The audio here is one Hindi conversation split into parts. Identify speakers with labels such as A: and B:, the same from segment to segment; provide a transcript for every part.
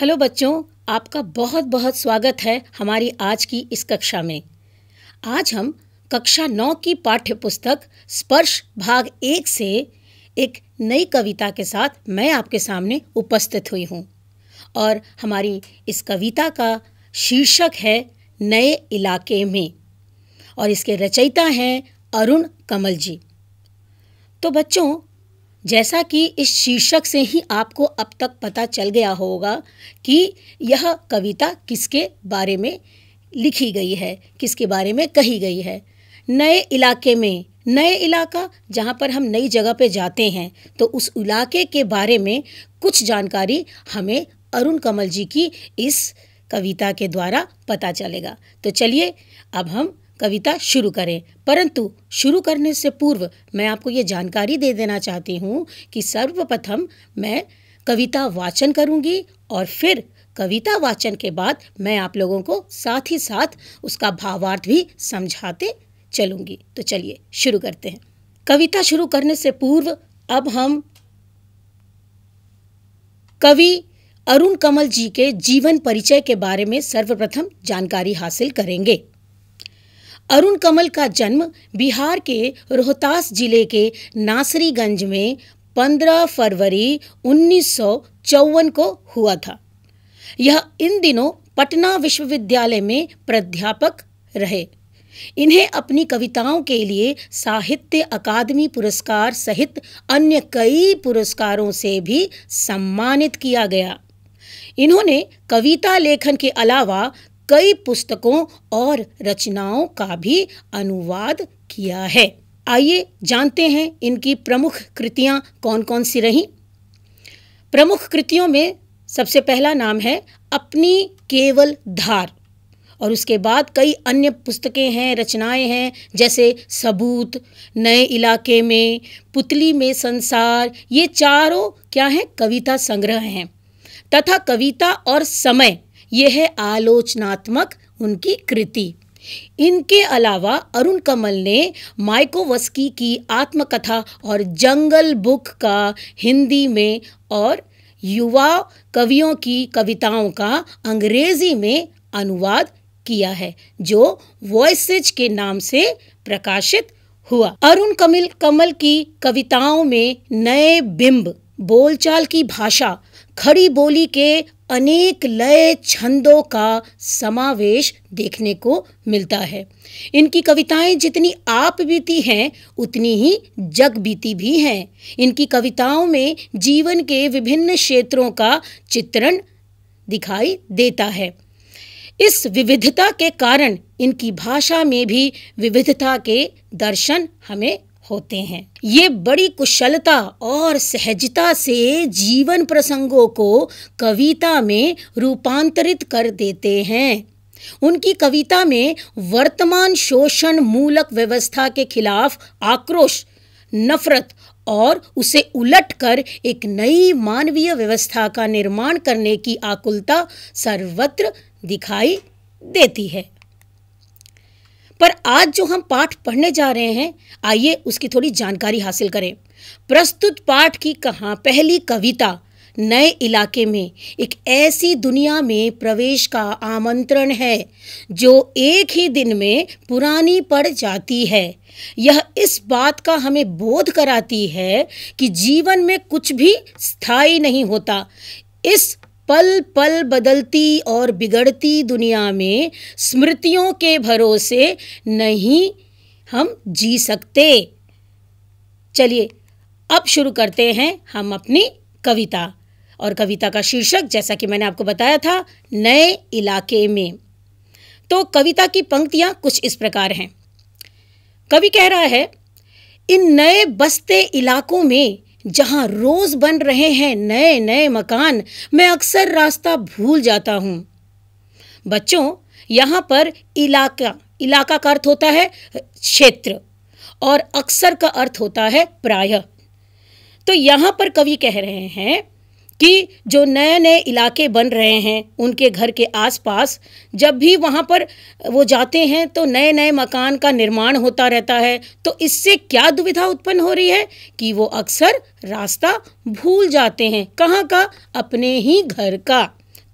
A: हेलो बच्चों आपका बहुत बहुत स्वागत है हमारी आज की इस कक्षा में आज हम कक्षा नौ की पाठ्य पुस्तक स्पर्श भाग एक से एक नई कविता के साथ मैं आपके सामने उपस्थित हुई हूँ और हमारी इस कविता का शीर्षक है नए इलाके में और इसके रचयिता हैं अरुण कमल जी तो बच्चों जैसा कि इस शीर्षक से ही आपको अब तक पता चल गया होगा कि यह कविता किसके बारे में लिखी गई है किसके बारे में कही गई है नए इलाके में नए इलाका जहाँ पर हम नई जगह पे जाते हैं तो उस इलाके के बारे में कुछ जानकारी हमें अरुण कमल जी की इस कविता के द्वारा पता चलेगा तो चलिए अब हम कविता शुरू करें परंतु शुरू करने से पूर्व मैं आपको ये जानकारी दे देना चाहती हूँ कि सर्वप्रथम मैं कविता वाचन करूँगी और फिर कविता वाचन के बाद मैं आप लोगों को साथ ही साथ उसका भावार्थ भी समझाते चलूँगी तो चलिए शुरू करते हैं कविता शुरू करने से पूर्व अब हम कवि अरुण कमल जी के जीवन परिचय के बारे में सर्वप्रथम जानकारी हासिल करेंगे अरुण कमल का जन्म बिहार के रोहतास जिले के नासरीगंज में 15 फरवरी उन्नीस को हुआ था यह इन दिनों पटना विश्वविद्यालय में प्राध्यापक रहे इन्हें अपनी कविताओं के लिए साहित्य अकादमी पुरस्कार सहित अन्य कई पुरस्कारों से भी सम्मानित किया गया इन्होंने कविता लेखन के अलावा कई पुस्तकों और रचनाओं का भी अनुवाद किया है आइए जानते हैं इनकी प्रमुख कृतियां कौन कौन सी रहीं प्रमुख कृतियों में सबसे पहला नाम है अपनी केवल धार और उसके बाद कई अन्य पुस्तकें हैं रचनाएं हैं जैसे सबूत नए इलाके में पुतली में संसार ये चारों क्या हैं कविता संग्रह हैं तथा कविता और समय यह आलोचनात्मक उनकी कृति इनके अलावा अरुण कमल ने माइकोवस्की की आत्मकथा और जंगल बुक का हिंदी में और युवा कवियों की कविताओं का अंग्रेजी में अनुवाद किया है जो वॉइसेज के नाम से प्रकाशित हुआ अरुण कमल कमल की कविताओं में नए बिंब बोलचाल की भाषा खड़ी बोली के अनेक लय छंदों का समावेश देखने को मिलता है इनकी कविताएं जितनी आप बीती हैं उतनी ही जग बीती भी हैं इनकी कविताओं में जीवन के विभिन्न क्षेत्रों का चित्रण दिखाई देता है इस विविधता के कारण इनकी भाषा में भी विविधता के दर्शन हमें होते हैं ये बड़ी कुशलता और सहजता से जीवन प्रसंगों को कविता में रूपांतरित कर देते हैं उनकी कविता में वर्तमान शोषण मूलक व्यवस्था के खिलाफ आक्रोश नफरत और उसे उलटकर एक नई मानवीय व्यवस्था का निर्माण करने की आकुलता सर्वत्र दिखाई देती है पर आज जो हम पाठ पढ़ने जा रहे हैं आइए उसकी थोड़ी जानकारी हासिल करें प्रस्तुत पाठ की कहा पहली कविता नए इलाके में एक ऐसी दुनिया में प्रवेश का आमंत्रण है जो एक ही दिन में पुरानी पड़ जाती है यह इस बात का हमें बोध कराती है कि जीवन में कुछ भी स्थायी नहीं होता इस पल पल बदलती और बिगड़ती दुनिया में स्मृतियों के भरोसे नहीं हम जी सकते चलिए अब शुरू करते हैं हम अपनी कविता और कविता का शीर्षक जैसा कि मैंने आपको बताया था नए इलाके में तो कविता की पंक्तियाँ कुछ इस प्रकार हैं कवि कह रहा है इन नए बसते इलाकों में जहाँ रोज बन रहे हैं नए नए मकान मैं अक्सर रास्ता भूल जाता हूँ बच्चों यहाँ पर इलाका इलाका का अर्थ होता है क्षेत्र और अक्सर का अर्थ होता है प्राय तो यहाँ पर कवि कह रहे हैं कि जो नए नए इलाके बन रहे हैं उनके घर के आसपास जब भी वहाँ पर वो जाते हैं तो नए नए मकान का निर्माण होता रहता है तो इससे क्या दुविधा उत्पन्न हो रही है कि वो अक्सर रास्ता भूल जाते हैं कहाँ का अपने ही घर का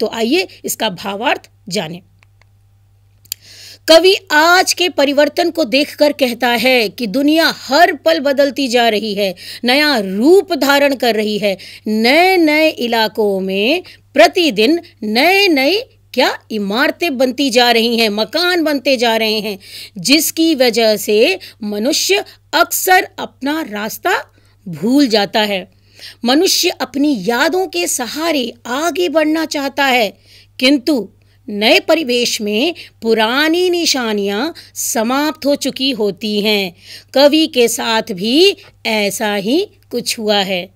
A: तो आइए इसका भावार्थ जानें कवि आज के परिवर्तन को देखकर कहता है कि दुनिया हर पल बदलती जा रही है नया रूप धारण कर रही है नए नए इलाकों में प्रतिदिन नए नए क्या इमारतें बनती जा रही हैं मकान बनते जा रहे हैं जिसकी वजह से मनुष्य अक्सर अपना रास्ता भूल जाता है मनुष्य अपनी यादों के सहारे आगे बढ़ना चाहता है किंतु नए परिवेश में पुरानी निशानियां समाप्त हो चुकी होती हैं कवि के साथ भी ऐसा ही कुछ हुआ है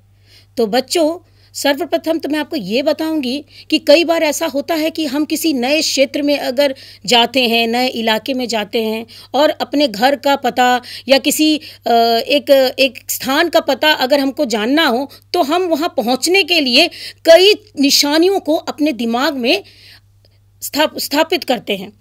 A: तो बच्चों सर्वप्रथम तो मैं आपको ये बताऊंगी कि कई बार ऐसा होता है कि हम किसी नए क्षेत्र में अगर जाते हैं नए इलाके में जाते हैं और अपने घर का पता या किसी एक एक स्थान का पता अगर हमको जानना हो तो हम वहाँ पहुँचने के लिए कई निशानियों को अपने दिमाग में स्थाप स्थापित करते हैं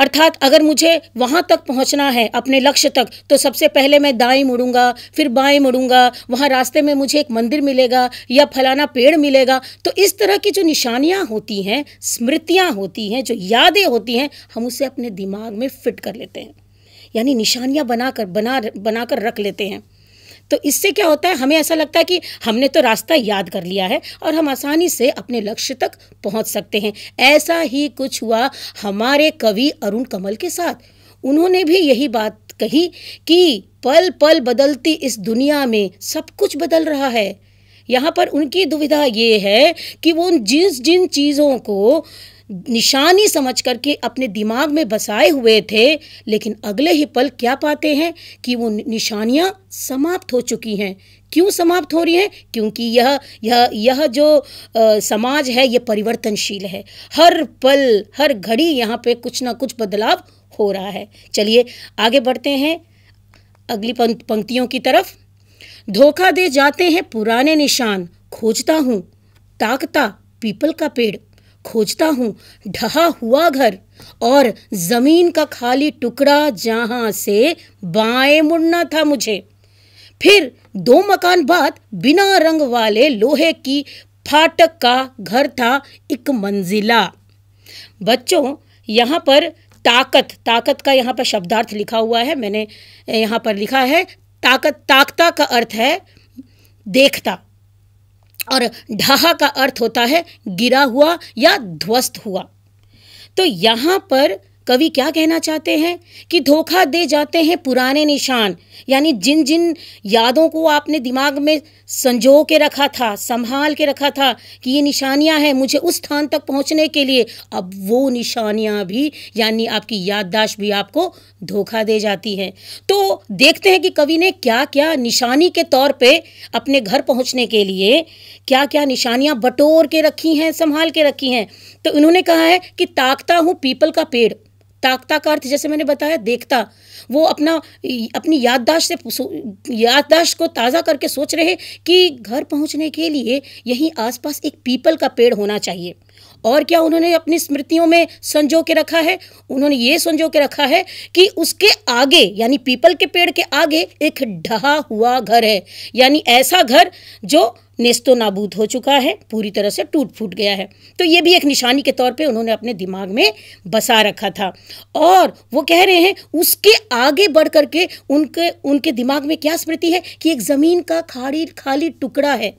A: अर्थात अगर मुझे वहाँ तक पहुँचना है अपने लक्ष्य तक तो सबसे पहले मैं दाएं मुड़ूंगा फिर बाएं मुड़ूंगा वहाँ रास्ते में मुझे एक मंदिर मिलेगा या फलाना पेड़ मिलेगा तो इस तरह की जो निशानियाँ होती हैं स्मृतियाँ होती हैं जो यादें होती हैं हम उसे अपने दिमाग में फिट कर लेते हैं यानी निशानियाँ बनाकर बना बनाकर रख लेते हैं तो इससे क्या होता है हमें ऐसा लगता है कि हमने तो रास्ता याद कर लिया है और हम आसानी से अपने लक्ष्य तक पहुंच सकते हैं ऐसा ही कुछ हुआ हमारे कवि अरुण कमल के साथ उन्होंने भी यही बात कही कि पल पल बदलती इस दुनिया में सब कुछ बदल रहा है यहाँ पर उनकी दुविधा ये है कि वो जिस जिन चीज़ों को निशानी समझ करके अपने दिमाग में बसाए हुए थे लेकिन अगले ही पल क्या पाते हैं कि वो निशानियाँ समाप्त हो चुकी हैं क्यों समाप्त हो रही हैं क्योंकि यह यह यह जो आ, समाज है यह परिवर्तनशील है हर पल हर घड़ी यहाँ पे कुछ ना कुछ बदलाव हो रहा है चलिए आगे बढ़ते हैं अगली पंक्तियों की तरफ धोखा दे जाते हैं पुराने निशान खोजता हूँ ताकता पीपल का पेड़ खोजता हूँ ढहा हुआ घर और जमीन का खाली टुकड़ा जहां से बाएं मुड़ना था मुझे फिर दो मकान बाद बिना रंग वाले लोहे की फाटक का घर था एक मंजिला बच्चों यहाँ पर ताकत ताकत का यहाँ पर शब्दार्थ लिखा हुआ है मैंने यहाँ पर लिखा है ताकत ताकता का अर्थ है देखता और ढहा का अर्थ होता है गिरा हुआ या ध्वस्त हुआ तो यहाँ पर कवि क्या कहना चाहते हैं कि धोखा दे जाते हैं पुराने निशान यानी जिन जिन यादों को आपने दिमाग में संजो के रखा था संभाल के रखा था कि ये निशानियां हैं मुझे उस स्थान तक पहुंचने के लिए अब वो निशानियां भी यानी आपकी याददाश्त भी आपको धोखा दे जाती है तो देखते हैं कि कवि ने क्या क्या निशानी के तौर पर अपने घर पहुँचने के लिए क्या क्या निशानियाँ बटोर के रखी हैं संभाल के रखी हैं तो इन्होंने कहा है कि ताकता हूँ पीपल का पेड़ ताकता का अर्थ जैसे मैंने बताया देखता वो अपना अपनी याददाश्त से याददाश्त को ताज़ा करके सोच रहे कि घर पहुंचने के लिए यहीं आसपास एक पीपल का पेड़ होना चाहिए और क्या उन्होंने अपनी स्मृतियों में संजो के रखा है उन्होंने ये संजो के रखा है कि उसके आगे यानी पीपल के पेड़ के आगे एक ढहा हुआ घर है यानी ऐसा घर जो नेस्तो नाबूद हो चुका है पूरी तरह से टूट फूट गया है तो ये भी एक निशानी के तौर पे उन्होंने अपने दिमाग में बसा रखा था और वो कह रहे हैं उसके आगे बढ़ करके उनके उनके दिमाग में क्या स्मृति है कि एक ज़मीन का खाड़ी खाली टुकड़ा है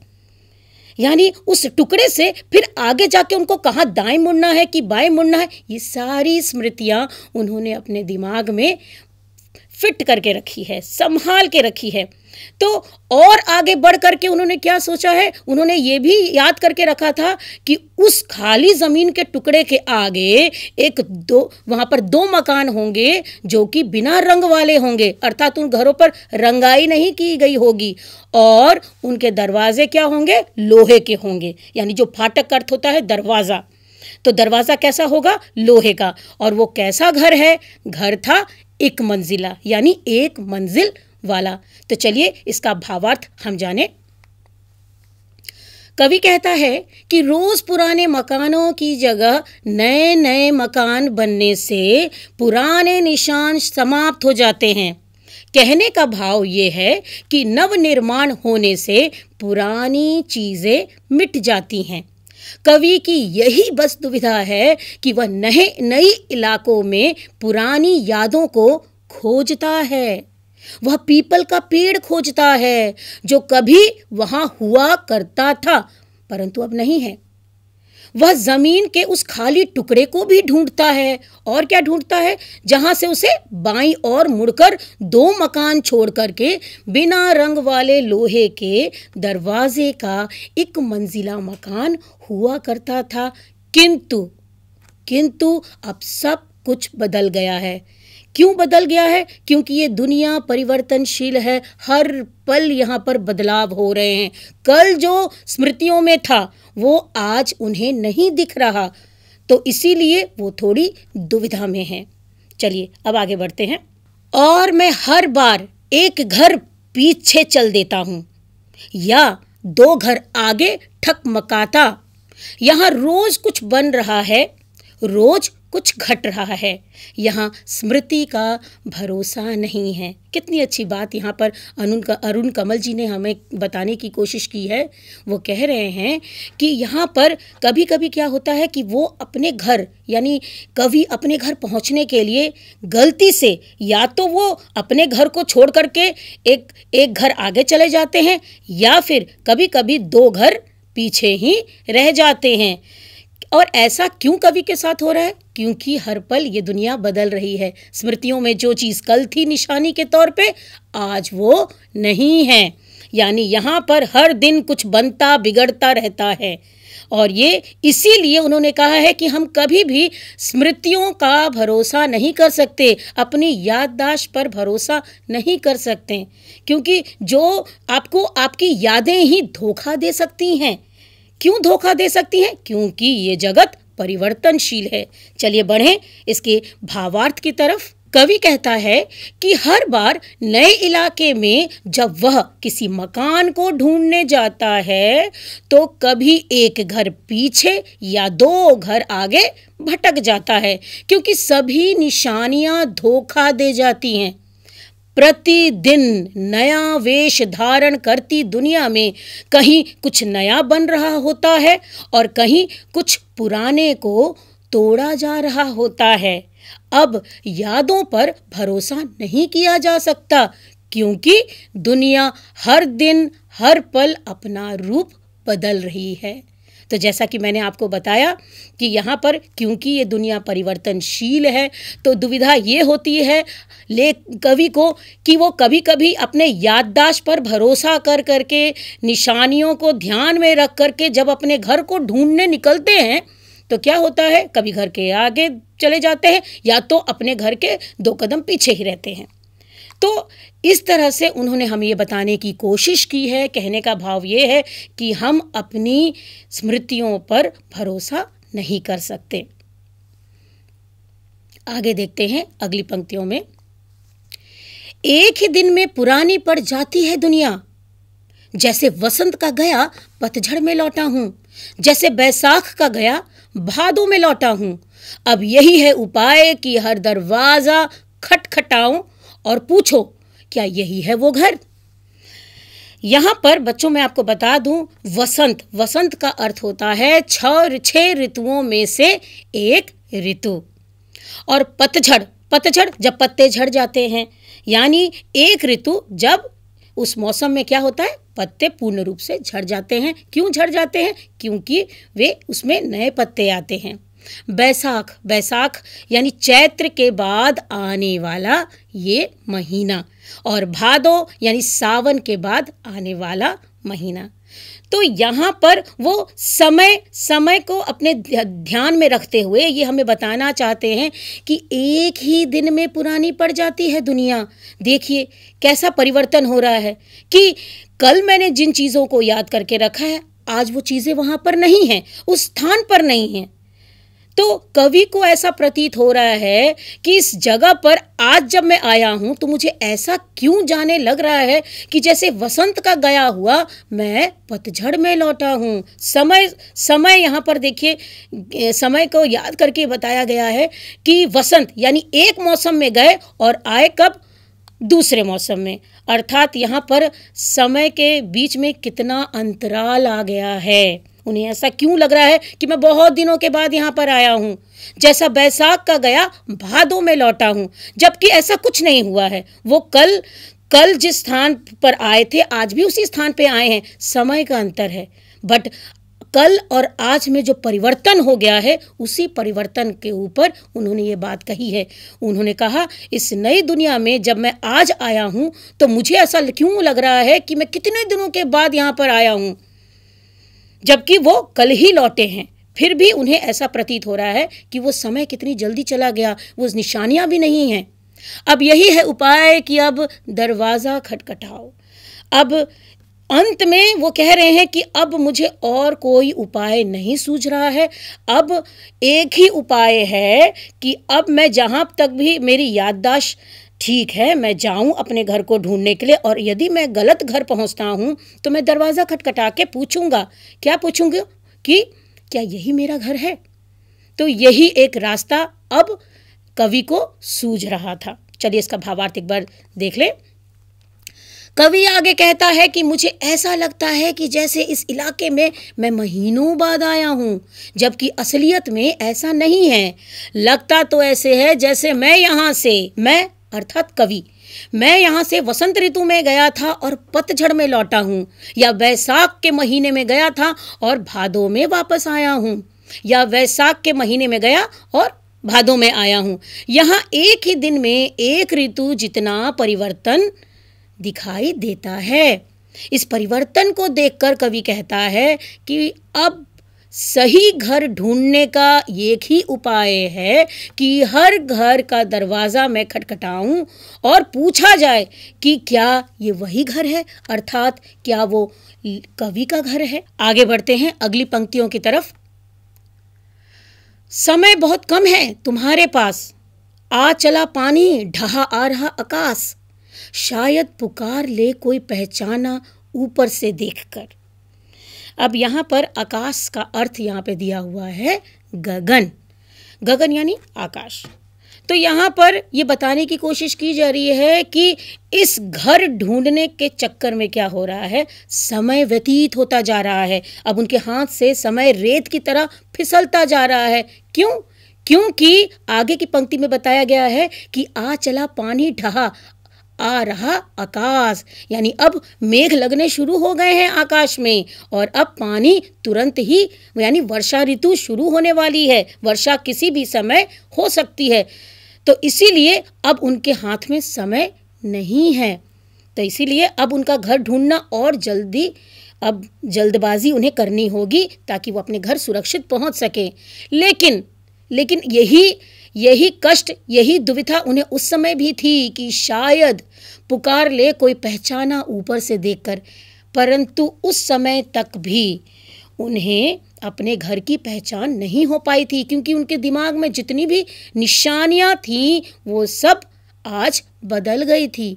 A: यानी उस टुकड़े से फिर आगे जाके उनको कहाँ दाएं मुड़ना है कि बाएं मुड़ना है ये सारी स्मृतियाँ उन्होंने अपने दिमाग में फिट करके रखी है संभाल के रखी है तो और आगे बढ़ करके उन्होंने क्या सोचा है उन्होंने ये भी याद करके रखा था कि उस खाली ज़मीन के टुकड़े के आगे एक दो वहां पर दो मकान होंगे जो कि बिना रंग वाले होंगे अर्थात उन घरों पर रंगाई नहीं की गई होगी और उनके दरवाजे क्या होंगे लोहे के होंगे यानी जो फाटक अर्थ होता है दरवाज़ा तो दरवाज़ा कैसा होगा लोहे का और वो कैसा घर है घर था एक मंजिला यानी एक मंजिल वाला तो चलिए इसका भावार्थ हम जाने कवि कहता है कि रोज पुराने मकानों की जगह नए नए मकान बनने से पुराने निशान समाप्त हो जाते हैं कहने का भाव ये है कि नव निर्माण होने से पुरानी चीजें मिट जाती हैं कवि की यही बस दुविधा है कि वह नए नई इलाकों में पुरानी यादों को खोजता है वह पीपल का पेड़ खोजता है जो कभी वहां हुआ करता था परंतु अब नहीं है वह जमीन के उस खाली टुकड़े को भी ढूंढता है और क्या ढूंढता है जहां से उसे बाई और मुड़कर दो मकान छोड़ करके बिना रंग वाले लोहे के दरवाजे का एक मंजिला मकान हुआ करता था किंतु किंतु अब सब कुछ बदल गया है क्यों बदल गया है क्योंकि ये दुनिया परिवर्तनशील है हर पल यहाँ पर बदलाव हो रहे हैं कल जो स्मृतियों में था वो आज उन्हें नहीं दिख रहा तो इसीलिए वो थोड़ी दुविधा में हैं चलिए अब आगे बढ़ते हैं और मैं हर बार एक घर पीछे चल देता हूँ या दो घर आगे ठक मकाता यहाँ रोज कुछ बन रहा है रोज कुछ घट रहा है यहाँ स्मृति का भरोसा नहीं है कितनी अच्छी बात यहाँ पर अनुन का अरुण कमल जी ने हमें बताने की कोशिश की है वो कह रहे हैं कि यहाँ पर कभी कभी क्या होता है कि वो अपने घर यानी कभी अपने घर पहुँचने के लिए गलती से या तो वो अपने घर को छोड़ करके एक एक घर आगे चले जाते हैं या फिर कभी कभी दो घर पीछे ही रह जाते हैं और ऐसा क्यों कवि के साथ हो रहा है क्योंकि हर पल ये दुनिया बदल रही है स्मृतियों में जो चीज़ कल थी निशानी के तौर पे आज वो नहीं है यानी यहाँ पर हर दिन कुछ बनता बिगड़ता रहता है और ये इसीलिए उन्होंने कहा है कि हम कभी भी स्मृतियों का भरोसा नहीं कर सकते अपनी याददाश्त पर भरोसा नहीं कर सकते क्योंकि जो आपको आपकी यादें ही धोखा दे सकती हैं क्यों धोखा दे सकती हैं क्योंकि ये जगत परिवर्तनशील है चलिए बढ़ें इसके भावार्थ की तरफ कवि कहता है कि हर बार नए इलाके में जब वह किसी मकान को ढूंढने जाता है तो कभी एक घर पीछे या दो घर आगे भटक जाता है क्योंकि सभी निशानियां धोखा दे जाती हैं प्रतिदिन नया वेश धारण करती दुनिया में कहीं कुछ नया बन रहा होता है और कहीं कुछ पुराने को तोड़ा जा रहा होता है अब यादों पर भरोसा नहीं किया जा सकता क्योंकि दुनिया हर दिन हर पल अपना रूप बदल रही है तो जैसा कि मैंने आपको बताया कि यहाँ पर क्योंकि ये दुनिया परिवर्तनशील है तो दुविधा ये होती है ले कवि को कि वो कभी कभी अपने याददाश्त पर भरोसा कर करके निशानियों को ध्यान में रख करके जब अपने घर को ढूंढने निकलते हैं तो क्या होता है कभी घर के आगे चले जाते हैं या तो अपने घर के दो कदम पीछे ही रहते हैं तो इस तरह से उन्होंने हमें ये बताने की कोशिश की है कहने का भाव ये है कि हम अपनी स्मृतियों पर भरोसा नहीं कर सकते आगे देखते हैं अगली पंक्तियों में एक ही दिन में पुरानी पड़ जाती है दुनिया जैसे वसंत का गया पतझड़ में लौटा हूं जैसे बैसाख का गया भादों में लौटा हूं अब यही है उपाय कि हर दरवाजा खटखटाऊं और पूछो क्या यही है वो घर यहाँ पर बच्चों मैं आपको बता दूं वसंत वसंत का अर्थ होता है छ ऋतुओं में से एक ऋतु और पतझड़ पतझड़ जब पत्ते झड़ जाते हैं यानी एक ऋतु जब उस मौसम में क्या होता है पत्ते पूर्ण रूप से झड़ जाते हैं क्यों झड़ जाते हैं क्योंकि वे उसमें नए पत्ते आते हैं बैसाख बैसाख यानी चैत्र के बाद आने वाला ये महीना और भादो यानी सावन के बाद आने वाला महीना तो यहाँ पर वो समय समय को अपने ध्यान में रखते हुए ये हमें बताना चाहते हैं कि एक ही दिन में पुरानी पड़ जाती है दुनिया देखिए कैसा परिवर्तन हो रहा है कि कल मैंने जिन चीज़ों को याद करके रखा है आज वो चीज़ें वहाँ पर नहीं हैं उस स्थान पर नहीं हैं तो कवि को ऐसा प्रतीत हो रहा है कि इस जगह पर आज जब मैं आया हूं तो मुझे ऐसा क्यों जाने लग रहा है कि जैसे वसंत का गया हुआ मैं पतझड़ में लौटा हूं समय समय यहाँ पर देखिए समय को याद करके बताया गया है कि वसंत यानी एक मौसम में गए और आए कब दूसरे मौसम में अर्थात यहाँ पर समय के बीच में कितना अंतराल आ गया है उन्हें ऐसा क्यों लग रहा है कि मैं बहुत दिनों के बाद यहाँ पर आया हूँ जैसा बैसाख का गया भादों में लौटा हूँ जबकि ऐसा कुछ नहीं हुआ है वो कल कल जिस स्थान पर आए थे आज भी उसी स्थान पर आए हैं समय का अंतर है बट कल और आज में जो परिवर्तन हो गया है उसी परिवर्तन के ऊपर उन्होंने ये बात कही है उन्होंने कहा इस नई दुनिया में जब मैं आज आया हूँ तो मुझे ऐसा क्यों लग रहा है कि मैं कितने दिनों के बाद यहाँ पर आया हूँ जबकि वो कल ही लौटे हैं फिर भी उन्हें ऐसा प्रतीत हो रहा है कि वो समय कितनी जल्दी चला गया वो निशानियां भी नहीं हैं अब यही है उपाय कि अब दरवाज़ा खटखटाओ अब अंत में वो कह रहे हैं कि अब मुझे और कोई उपाय नहीं सूझ रहा है अब एक ही उपाय है कि अब मैं जहाँ तक भी मेरी याददाश्त ठीक है मैं जाऊं अपने घर को ढूंढने के लिए और यदि मैं गलत घर पहुंचता हूं तो मैं दरवाज़ा खटखटा के पूछूंगा क्या पूछूंगी कि क्या यही मेरा घर है तो यही एक रास्ता अब कवि को सूझ रहा था चलिए इसका भावार्थिक बार देख ले कवि आगे कहता है कि मुझे ऐसा लगता है कि जैसे इस इलाके में मैं महीनों बाद आया हूँ जबकि असलियत में ऐसा नहीं है लगता तो ऐसे है जैसे मैं यहाँ से मैं अर्थात कवि मैं यहाँ से वसंत ऋतु में गया था और पतझड़ में लौटा हूँ या वैसाख के महीने में गया था और भादों में वापस आया हूँ या वैसाख के महीने में गया और भादों में आया हूँ यहाँ एक ही दिन में एक ऋतु जितना परिवर्तन दिखाई देता है इस परिवर्तन को देखकर कवि कहता है कि अब सही घर ढूंढने का एक ही उपाय है कि हर घर का दरवाज़ा मैं खटखटाऊं और पूछा जाए कि क्या ये वही घर है अर्थात क्या वो कवि का घर है आगे बढ़ते हैं अगली पंक्तियों की तरफ समय बहुत कम है तुम्हारे पास आ चला पानी ढहा आ रहा आकाश शायद पुकार ले कोई पहचाना ऊपर से देखकर अब यहाँ पर आकाश का अर्थ यहाँ पे दिया हुआ है गगन गगन यानी आकाश तो यहाँ पर ये बताने की कोशिश की जा रही है कि इस घर ढूंढने के चक्कर में क्या हो रहा है समय व्यतीत होता जा रहा है अब उनके हाथ से समय रेत की तरह फिसलता जा रहा है क्यों क्योंकि आगे की पंक्ति में बताया गया है कि आ चला पानी ढहा आ रहा आकाश यानी अब मेघ लगने शुरू हो गए हैं आकाश में और अब पानी तुरंत ही यानी वर्षा ऋतु शुरू होने वाली है वर्षा किसी भी समय हो सकती है तो इसीलिए अब उनके हाथ में समय नहीं है तो इसीलिए अब उनका घर ढूंढना और जल्दी अब जल्दबाजी उन्हें करनी होगी ताकि वो अपने घर सुरक्षित पहुंच सकें लेकिन लेकिन यही यही कष्ट यही दुविधा उन्हें उस समय भी थी कि शायद पुकार ले कोई पहचाना ऊपर से देखकर परंतु उस समय तक भी उन्हें अपने घर की पहचान नहीं हो पाई थी क्योंकि उनके दिमाग में जितनी भी निशानियाँ थीं वो सब आज बदल गई थी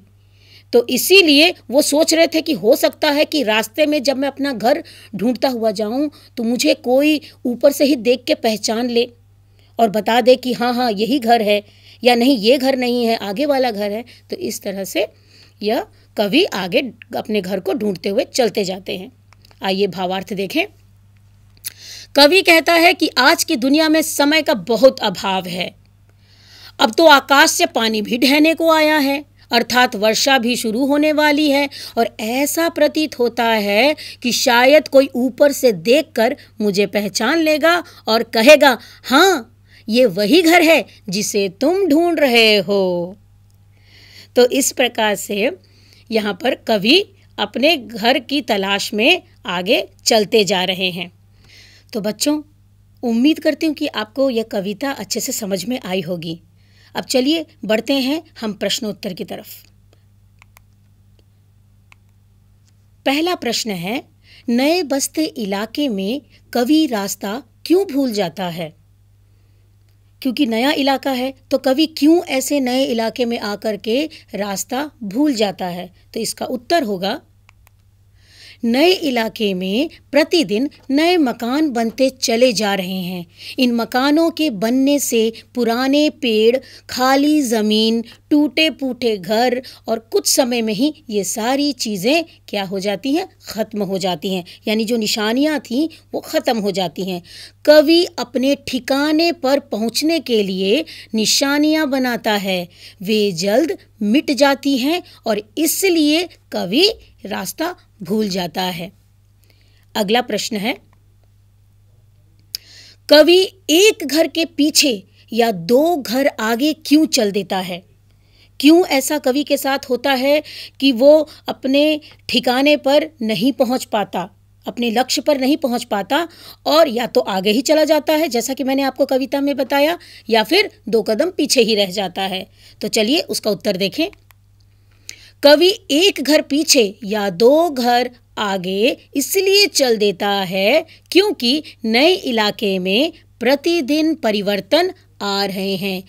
A: तो इसीलिए वो सोच रहे थे कि हो सकता है कि रास्ते में जब मैं अपना घर ढूंढता हुआ जाऊं तो मुझे कोई ऊपर से ही देख के पहचान ले और बता दे कि हाँ हाँ यही घर है या नहीं ये घर नहीं है आगे वाला घर है तो इस तरह से यह कवि आगे अपने घर को ढूंढते हुए चलते जाते हैं आइए भावार्थ देखें कवि कहता है कि आज की दुनिया में समय का बहुत अभाव है अब तो आकाश से पानी भी ढहने को आया है अर्थात वर्षा भी शुरू होने वाली है और ऐसा प्रतीत होता है कि शायद कोई ऊपर से देखकर मुझे पहचान लेगा और कहेगा हाँ ये वही घर है जिसे तुम ढूंढ रहे हो तो इस प्रकार से यहाँ पर कवि अपने घर की तलाश में आगे चलते जा रहे हैं तो बच्चों उम्मीद करती हूँ कि आपको यह कविता अच्छे से समझ में आई होगी अब चलिए बढ़ते हैं हम प्रश्नोत्तर की तरफ पहला प्रश्न है नए बस्ते इलाके में कवि रास्ता क्यों भूल जाता है क्योंकि नया इलाका है तो कवि क्यों ऐसे नए इलाके में आकर के रास्ता भूल जाता है तो इसका उत्तर होगा नए इलाके में प्रतिदिन नए मकान बनते चले जा रहे हैं इन मकानों के बनने से पुराने पेड़ खाली ज़मीन टूटे फूटे घर और कुछ समय में ही ये सारी चीज़ें क्या हो जाती हैं ख़त्म हो जाती हैं यानी जो निशानियाँ थीं वो ख़त्म हो जाती हैं कवि अपने ठिकाने पर पहुँचने के लिए निशानियाँ बनाता है वे जल्द मिट जाती हैं और इसलिए कवि रास्ता भूल जाता है अगला प्रश्न है कवि एक घर के पीछे या दो घर आगे क्यों चल देता है क्यों ऐसा कवि के साथ होता है कि वो अपने ठिकाने पर नहीं पहुंच पाता अपने लक्ष्य पर नहीं पहुंच पाता और या तो आगे ही चला जाता है जैसा कि मैंने आपको कविता में बताया या फिर दो कदम पीछे ही रह जाता है तो चलिए उसका उत्तर देखें कवि एक घर पीछे या दो घर आगे इसलिए चल देता है क्योंकि नए इलाके में प्रतिदिन परिवर्तन आ रहे हैं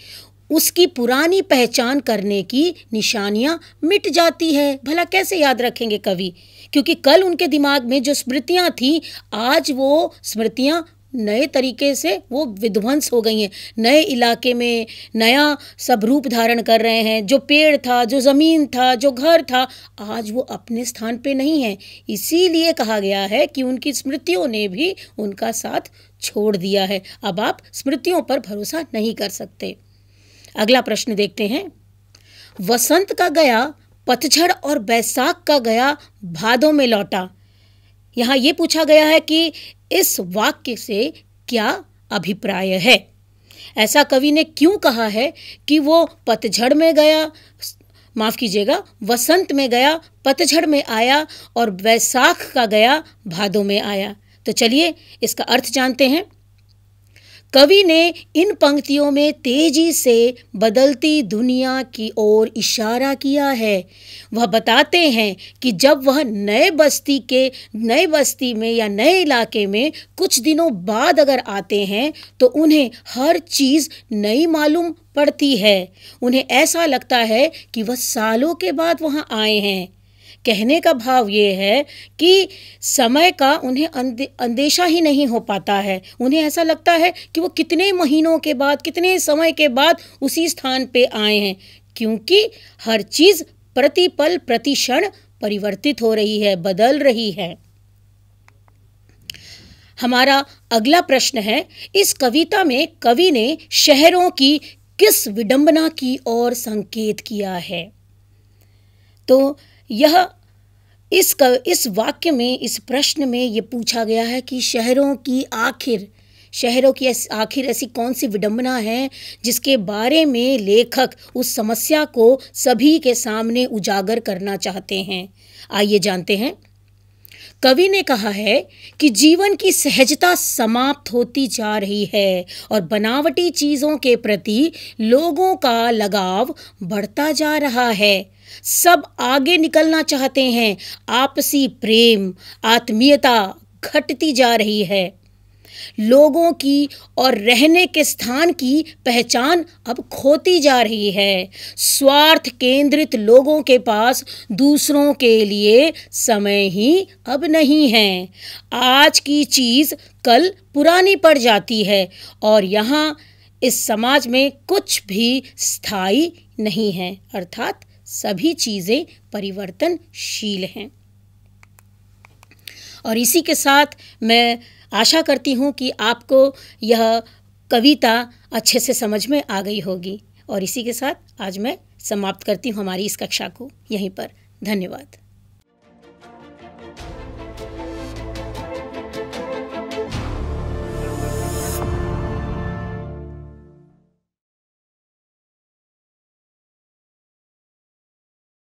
A: उसकी पुरानी पहचान करने की निशानियां मिट जाती है भला कैसे याद रखेंगे कवि क्योंकि कल उनके दिमाग में जो स्मृतियां थी आज वो स्मृतियां नए तरीके से वो विध्वंस हो गई हैं नए इलाके में नया सब रूप धारण कर रहे हैं जो पेड़ था जो ज़मीन था जो घर था आज वो अपने स्थान पे नहीं है इसीलिए कहा गया है कि उनकी स्मृतियों ने भी उनका साथ छोड़ दिया है अब आप स्मृतियों पर भरोसा नहीं कर सकते अगला प्रश्न देखते हैं वसंत का गया पतझड़ और बैसाख का गया भादों में लौटा यहाँ ये पूछा गया है कि इस वाक्य से क्या अभिप्राय है ऐसा कवि ने क्यों कहा है कि वो पतझड़ में गया माफ कीजिएगा वसंत में गया पतझड़ में आया और वैसाख का गया भादों में आया तो चलिए इसका अर्थ जानते हैं कवि ने इन पंक्तियों में तेजी से बदलती दुनिया की ओर इशारा किया है वह बताते हैं कि जब वह नए बस्ती के नए बस्ती में या नए इलाके में कुछ दिनों बाद अगर आते हैं तो उन्हें हर चीज़ नई मालूम पड़ती है उन्हें ऐसा लगता है कि वह सालों के बाद वहाँ आए हैं कहने का भाव ये है कि समय का उन्हें अंदेशा ही नहीं हो पाता है उन्हें ऐसा लगता है कि वो कितने महीनों के बाद कितने समय के बाद उसी स्थान पे आए हैं क्योंकि हर चीज़ प्रतिपल प्रतिक्षण परिवर्तित हो रही है बदल रही है हमारा अगला प्रश्न है इस कविता में कवि ने शहरों की किस विडंबना की ओर संकेत किया है तो यह इस कव, इस वाक्य में इस प्रश्न में ये पूछा गया है कि शहरों की आखिर शहरों की आखिर ऐसी कौन सी विडंबना है जिसके बारे में लेखक उस समस्या को सभी के सामने उजागर करना चाहते हैं आइए जानते हैं कवि ने कहा है कि जीवन की सहजता समाप्त होती जा रही है और बनावटी चीज़ों के प्रति लोगों का लगाव बढ़ता जा रहा है सब आगे निकलना चाहते हैं आपसी प्रेम आत्मीयता घटती जा रही है लोगों की और रहने के स्थान की पहचान अब खोती जा रही है स्वार्थ केंद्रित लोगों के पास दूसरों के लिए समय ही अब नहीं है आज की चीज़ कल पुरानी पड़ जाती है और यहाँ इस समाज में कुछ भी स्थायी नहीं है अर्थात सभी चीज़ें परिवर्तनशील हैं और इसी के साथ मैं आशा करती हूँ कि आपको यह कविता अच्छे से समझ में आ गई होगी और इसी के साथ आज मैं समाप्त करती हूँ हमारी इस कक्षा को यहीं पर धन्यवाद